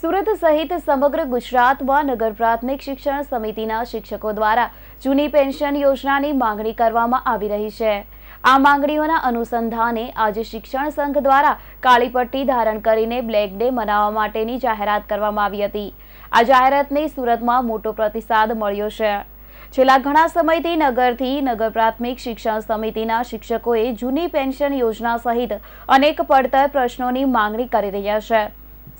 સુરત સહિત સમગ્ર ગુજરાતમાં નગર પ્રાથમિક શિક્ષણ સમિતિના શિક્ષકો દ્વારા જૂની પેન્શન યોજનાની માંગણી કરવામાં આવી રહી છે આ માંગણીઓના અનુસંધાને આજે શિક્ષણ સંઘ દ્વારા કાળી પટ્ટી ધારણ કરીને બ્લેક ડે મનાવવા માટેની જાહેરાત કરવામાં આવી હતી આ જાહેરાતને સુરતમાં મોટો પ્રતિસાદ મળ્યો છે છેલ્લા ઘણા સમયથી નગરથી નગર પ્રાથમિક શિક્ષણ સમિતિના શિક્ષકોએ જૂની પેન્શન યોજના સહિત અનેક પડતર પ્રશ્નોની માંગણી કરી રહ્યા છે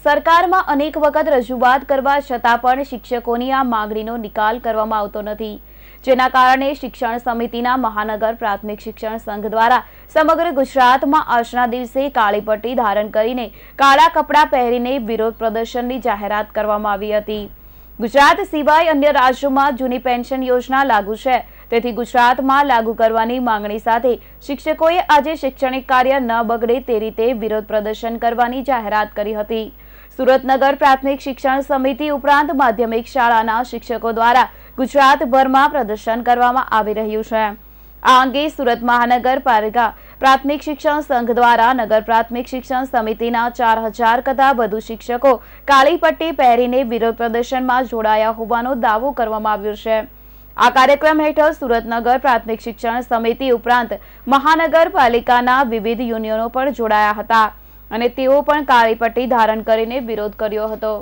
સરકારમાં અનેક વખત રજૂઆત કરવા છતાં પણ શિક્ષકોની આ માગણીનો નિકાલ કરવામાં આવતો નથી જેના કારણે શિક્ષણ સમિતિના મહાનગર પ્રાથમિક શિક્ષણ સંઘ દ્વારા સમગ્ર ગુજરાતમાં આજના દિવસે કાળી પટ્ટી ધારણ કરીને કાળા કપડાં પહેરીને વિરોધ પ્રદર્શનની જાહેરાત કરવામાં આવી હતી ગુજરાત સિવાય અન્ય રાજ્યોમાં જૂની પેન્શન યોજના લાગુ છે તેથી ગુજરાતમાં લાગુ કરવાની માંગણી સાથે શિક્ષકોએ આજે શૈક્ષણિક કાર્ય ન બગડે તે રીતે વિરોધ પ્રદર્શન કરવાની જાહેરાત કરી હતી સુરતનગર પ્રાથમિક શિક્ષણ સમિતિ ઉપરાંત માધ્યમિક શાળાના શિક્ષકો દ્વારા ગુજરાતભરમાં પ્રદર્શન કરવામાં આવી રહ્યું છે આ અંગે સુરત મહાનગરપાલિકા પ્રાથમિક શિક્ષણ સંઘ દ્વારા નગર પ્રાથમિક શિક્ષણ સમિતિના ચાર હજાર કરતા વધુ શિક્ષકો કાળી પટ્ટી પહેરીને વિરોધ પ્રદર્શનમાં જોડાયા હોવાનો દાવો કરવામાં આવ્યો છે આ કાર્યક્રમ હેઠળ સુરતનગર પ્રાથમિક શિક્ષણ સમિતિ ઉપરાંત મહાનગરપાલિકાના વિવિધ યુનિયનો પણ જોડાયા હતા અને તેઓ પણ કાળી પટ્ટી ધારણ કરીને વિરોધ કર્યો હતો